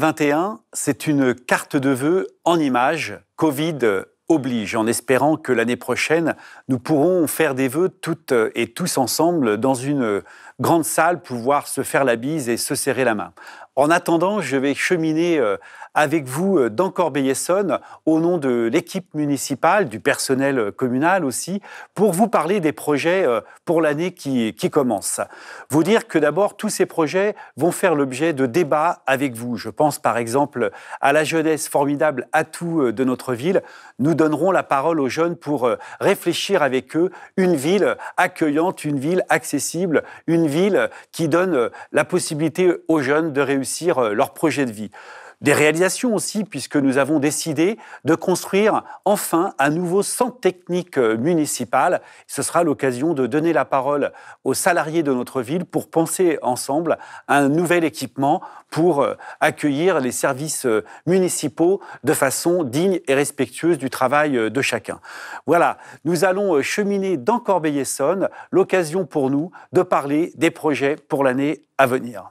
21, c'est une carte de vœux en images, Covid oblige, en espérant que l'année prochaine, nous pourrons faire des vœux toutes et tous ensemble dans une grande salle, pouvoir se faire la bise et se serrer la main. En attendant, je vais cheminer euh, avec vous euh, dans corbeil au nom de l'équipe municipale, du personnel euh, communal aussi, pour vous parler des projets pour l'année qui, qui, commence. Vous dire que d'abord, tous ces projets vont faire l'objet de débats avec vous. Je pense par exemple à la jeunesse, formidable atout de notre ville. Nous donnerons la parole aux jeunes pour réfléchir avec eux une ville accueillante, une ville accessible, une ville qui donne la possibilité aux jeunes de réussir réussir euh, leur projet de vie. Des réalisations aussi, puisque nous avons décidé de construire enfin un nouveau centre technique euh, municipal. Ce sera l'occasion de donner la parole aux salariés de notre ville pour penser ensemble à un nouvel équipement pour euh, accueillir les services municipaux de façon digne et respectueuse du travail de chacun. Voilà, nous allons cheminer dans Corbeil-Essonne, l'occasion pour nous de parler des projets pour l'année à venir.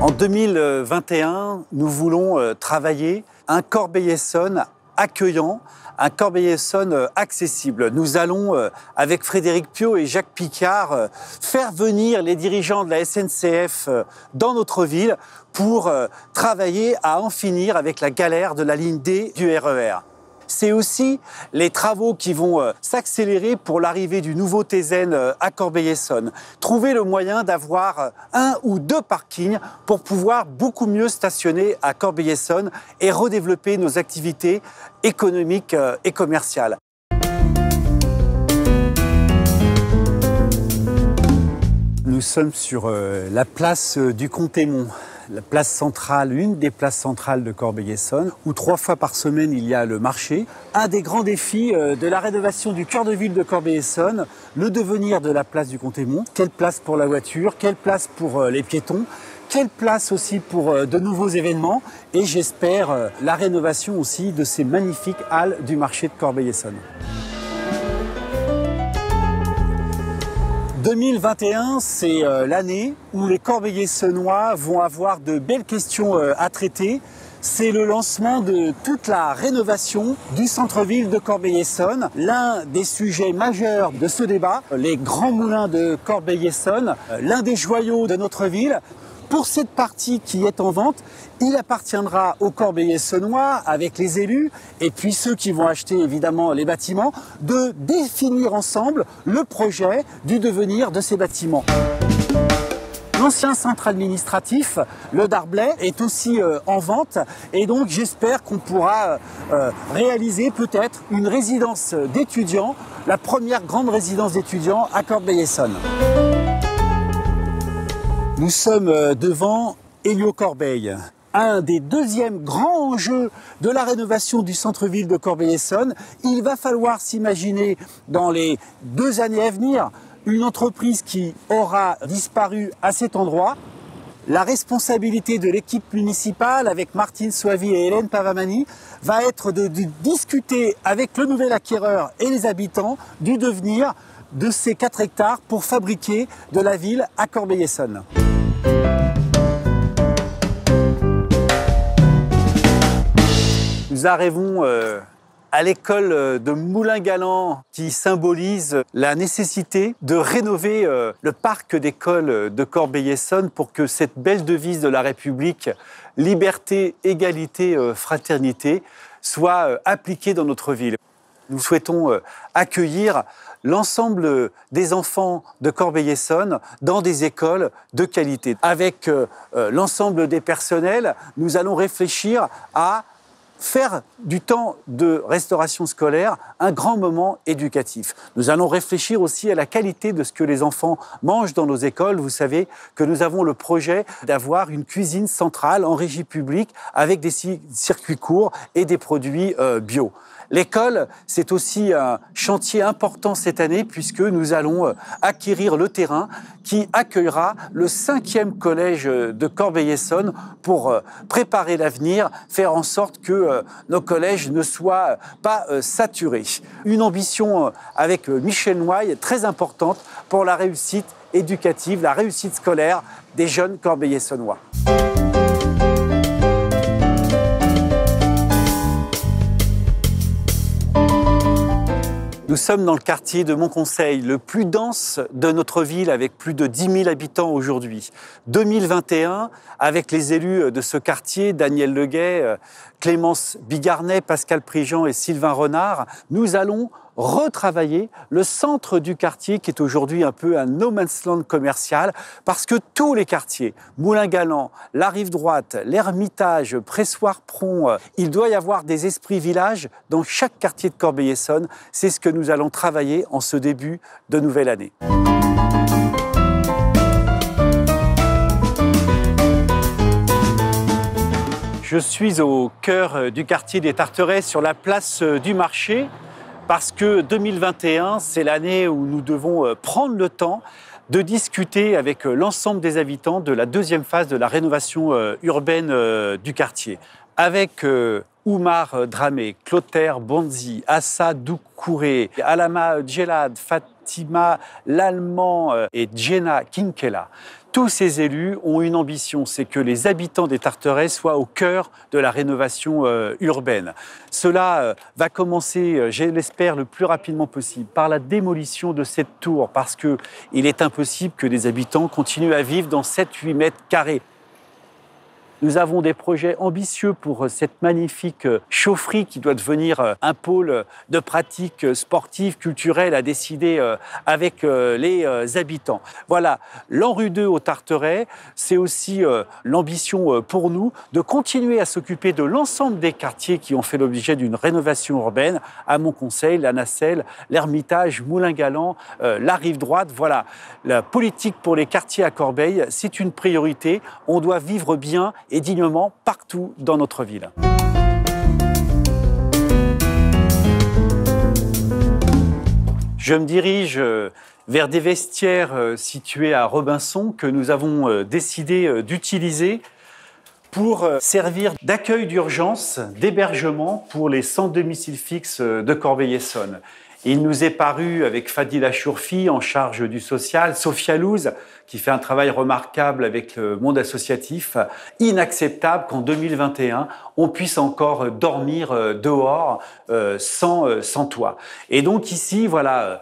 En 2021, nous voulons euh, travailler un Corbeil-Essonne accueillant, un Corbeil-Essonne euh, accessible. Nous allons, euh, avec Frédéric Pio et Jacques Picard, faire venir les dirigeants de la SNCF dans notre ville pour travailler à en finir avec la galère de la ligne D du RER. E c'est aussi les travaux qui vont euh, s'accélérer pour l'arrivée du nouveau Tézen euh, à Corbeil-Essonne. Trouver le moyen d'avoir euh, un ou deux parkings pour pouvoir beaucoup mieux stationner à Corbeil-Essonne et redévelopper nos activités économiques et commerciales. Nous sommes sur la place du Comte Comte-Aimont la place centrale, une des places centrales de Corbeil-Essonne, où trois fois par semaine il y a le marché. Un des grands défis euh, de la rénovation du cœur de ville de Corbeil-Essonne, le devenir de la place du Comté-Mont. Quelle place pour la voiture, quelle place pour euh, les piétons, quelle place aussi pour euh, de nouveaux événements et j'espère la rénovation aussi de ces magnifiques halles du marché de Corbeil-Essonne. 2021, c'est euh, l'année où les corbeillers senois vont avoir de belles questions euh, à traiter. C'est le lancement de toute la rénovation du centre-ville de Corbeil-Essonne. L'un des sujets majeurs de ce débat, les grands moulins de Corbeil-Essonne, euh, l'un des joyaux de notre ville. Pour cette partie qui est en vente, il appartiendra aux corbeiller senois avec les élus et puis ceux qui vont acheter évidemment les bâtiments de définir ensemble le projet du devenir de ces bâtiments. L'ancien centre administratif, le Darblay, est aussi euh, en vente et donc j'espère qu'on pourra euh, euh, réaliser peut-être une résidence d'étudiants, la première grande résidence d'étudiants à Corbeil-Essonne. Nous sommes euh, devant Elio Corbeil, un des deuxièmes grands enjeux de la rénovation du centre-ville de Corbeil-Essonne. Il va falloir s'imaginer dans les deux années à venir une entreprise qui aura disparu à cet endroit. La responsabilité de l'équipe municipale avec Martine Soavi et Hélène Pavamani va être de, de discuter avec le nouvel acquéreur et les habitants du devenir de ces 4 hectares pour fabriquer de la ville à Corbeil-Essonne. Nous arrivons euh, à l'école euh, de Moulin-Galant qui symbolise la nécessité de rénover euh, le parc d'école de Corbeil-Essonne pour que cette belle devise de la République, liberté, égalité, fraternité, soit appliquée dans notre ville. Nous souhaitons accueillir l'ensemble des enfants de Corbeil-Essonne dans des écoles de qualité. Avec l'ensemble des personnels, nous allons réfléchir à faire du temps de restauration scolaire un grand moment éducatif. Nous allons réfléchir aussi à la qualité de ce que les enfants mangent dans nos écoles. Vous savez que nous avons le projet d'avoir une cuisine centrale en régie publique avec des circuits courts et des produits euh, bio. L'école, c'est aussi un chantier important cette année puisque nous allons euh, acquérir le terrain qui accueillera le cinquième collège euh, de Corbeil-Essonne pour euh, préparer l'avenir, faire en sorte que nos collèges ne soient pas saturés. Une ambition avec Michel Noailles très importante pour la réussite éducative, la réussite scolaire des jeunes Corbeil-Essonnois. Nous sommes dans le quartier de Montconseil, le plus dense de notre ville avec plus de 10 000 habitants aujourd'hui. 2021, avec les élus de ce quartier, Daniel Leguet, euh, Clémence Bigarnet, Pascal Prigent et Sylvain Renard, nous allons retravailler le centre du quartier qui est aujourd'hui un peu un no man's land commercial parce que tous les quartiers, Moulin-Galant, la rive droite, l'Ermitage, Pressoir-Pron, euh, il doit y avoir des esprits villages dans chaque quartier de Corbeil-Essonne. C'est ce que nous allons travailler en ce début de nouvelle année. Je suis au cœur euh, du quartier des Tarterets sur la place euh, du marché parce que 2021, c'est l'année où nous devons euh, prendre le temps de discuter avec euh, l'ensemble des habitants de la deuxième phase de la rénovation euh, urbaine du quartier. Avec Oumar Dramé, Clotaire Bonzi, Assa Doukouré, Alama Djelad, Fatima L'Allemand et Jenna Kinkela. Tous ces élus ont une ambition, c'est que les habitants des Tarterets soient au cœur de la rénovation euh, urbaine. Cela euh, va commencer, euh, je l'espère, le plus rapidement possible par la démolition de cette tour, parce qu'il est impossible que les habitants continuent à vivre dans 7-8 mètres carrés. Nous avons des projets ambitieux pour euh, cette magnifique euh, chaufferie qui doit devenir euh, un pôle de pratique sportive, culturelle à décider avec les habitants. Voilà, rue 2 au Tarteret, c'est aussi l'ambition pour nous de continuer à s'occuper de l'ensemble des quartiers qui ont fait l'objet d'une rénovation urbaine, à mon conseil, la Nacelle, l'Ermitage, Moulin-Galant, la rive droite. Voilà, la politique pour les quartiers à Corbeil, c'est une priorité. On doit vivre bien et dignement partout dans notre ville. Je me dirige euh, vers des vestiaires euh, situés à Robinson que nous avons euh, décidé d'utiliser pour servir d'accueil d'urgence, d'hébergement pour les sans domiciles fixes de Corbeil-Essonne. Il nous est paru, avec Fadila Chourfi, en charge du social, Sophia Louz, qui fait un travail remarquable avec le monde associatif, inacceptable qu'en 2021, on puisse encore dormir euh, dehors euh, sans, euh, sans toit. Et donc ici, voilà,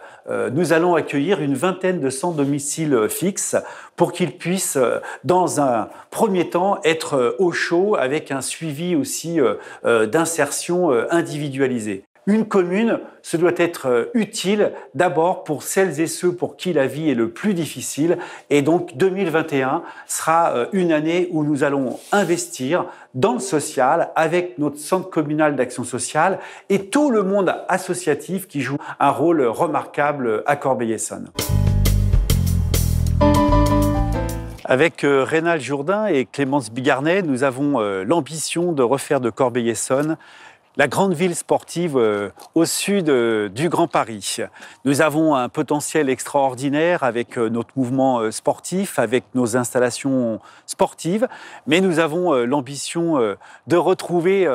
nous allons accueillir une vingtaine de 100 domiciles fixes pour qu'ils puissent, dans un premier temps, être au chaud avec un suivi aussi d'insertion individualisée. Une commune, ce doit être euh, utile d'abord pour celles et ceux pour qui la vie est le plus difficile. Et donc 2021 sera euh, une année où nous allons investir dans le social avec notre centre communal d'action sociale et tout le monde associatif qui joue un rôle remarquable à Corbeil-Essonne. Avec euh, Rénal Jourdain et Clémence Bigarnet, nous avons l'ambition de refaire de Corbeil-Essonne la grande ville sportive euh, au sud euh, du Grand Paris. Nous avons un potentiel extraordinaire avec euh, notre mouvement sportif, avec nos installations sportives, mais nous avons l'ambition de retrouver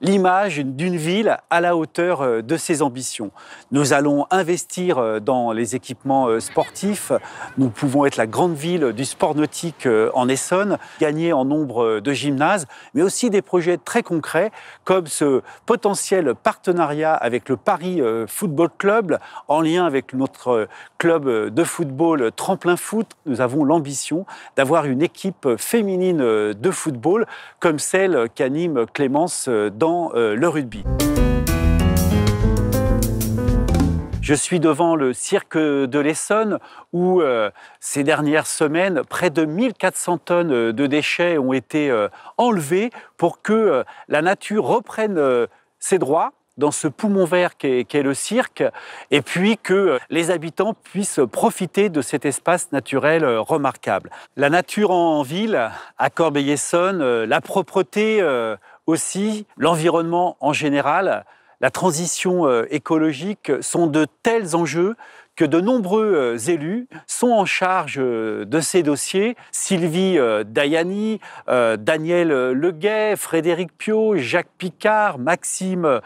l'image d'une ville à la hauteur de ses ambitions. Nous allons investir dans les équipements sportifs. Nous pouvons être la grande ville du sport nautique en Essonne, gagner en nombre de gymnases, mais aussi des projets très concrets comme ce potentiel partenariat avec le Paris euh, Football Club, en lien avec notre euh, club euh, de football Tremplin Foot, nous avons l'ambition d'avoir une équipe féminine de football comme celle qu'anime Clémence dans le rugby. Je suis devant le cirque de l'Essonne où euh, ces dernières semaines, près de 1400 tonnes euh, de déchets ont été euh, enlevées pour que la nature reprenne ses droits dans ce poumon vert qu'est le cirque, et puis que les habitants puissent profiter de cet espace naturel remarquable. La nature en ville, à Corbeil-Essonne, la propreté aussi, l'environnement en général, la transition euh, écologique sont de tels enjeux que de nombreux euh, élus sont en charge euh, de ces dossiers. Sylvie Dayani, Daniel Leguet, Frédéric Piau, Jacques Picard, Maxime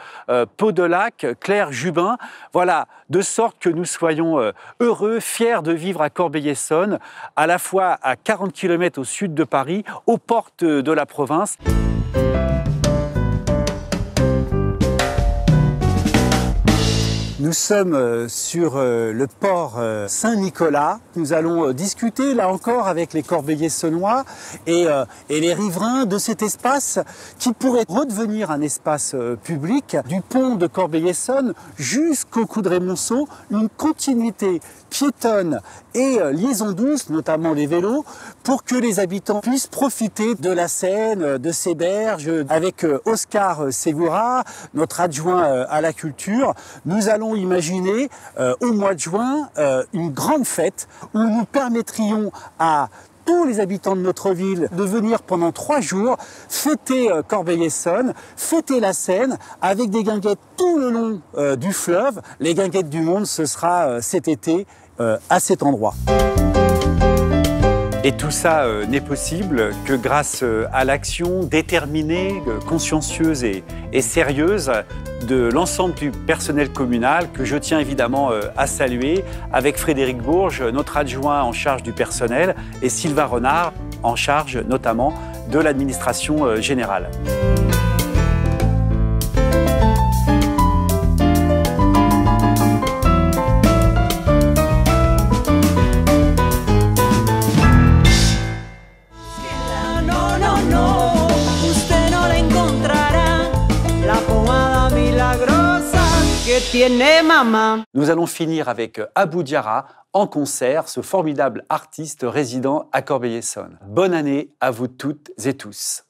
Podelac, Claire Jubin. Voilà, de sorte que nous soyons heureux, fiers de vivre à Corbeil-Essonne, à la fois à 40 km au sud de Paris, aux portes de la province. Nous sommes euh, sur euh, le port euh, Saint-Nicolas. Nous allons discuter là encore avec les corbeillers senois et, les riverains de cet espace qui pourrait redevenir un espace public du pont de corbeil jusqu'au coudre monceau une continuité piétonne et liaison douce, notamment les vélos, pour que les habitants puissent profiter de la Seine, de ces berges. Avec Oscar Segura, notre adjoint à la culture, nous allons imaginer euh, au mois de juin euh, une grande fête où nous permettrions à tous les habitants de notre ville de venir pendant trois jours fêter euh, Corbeil-Essonne, fêter la Seine avec des guinguettes tout le long du fleuve. Les guinguettes du monde, ce sera cet été à cet endroit. Et tout ça euh, n'est possible que grâce euh, à l'action déterminée, euh, consciencieuse et, et sérieuse de l'ensemble du personnel communal que je tiens évidemment à saluer avec Frédéric Bourges, notre adjoint en charge du personnel, et Sylvain Renard en charge notamment de l'administration générale. Nous allons finir avec euh, Abou Diara en concert, ce formidable artiste résident à Corbeil-Essonne. Bonne année à vous toutes et tous.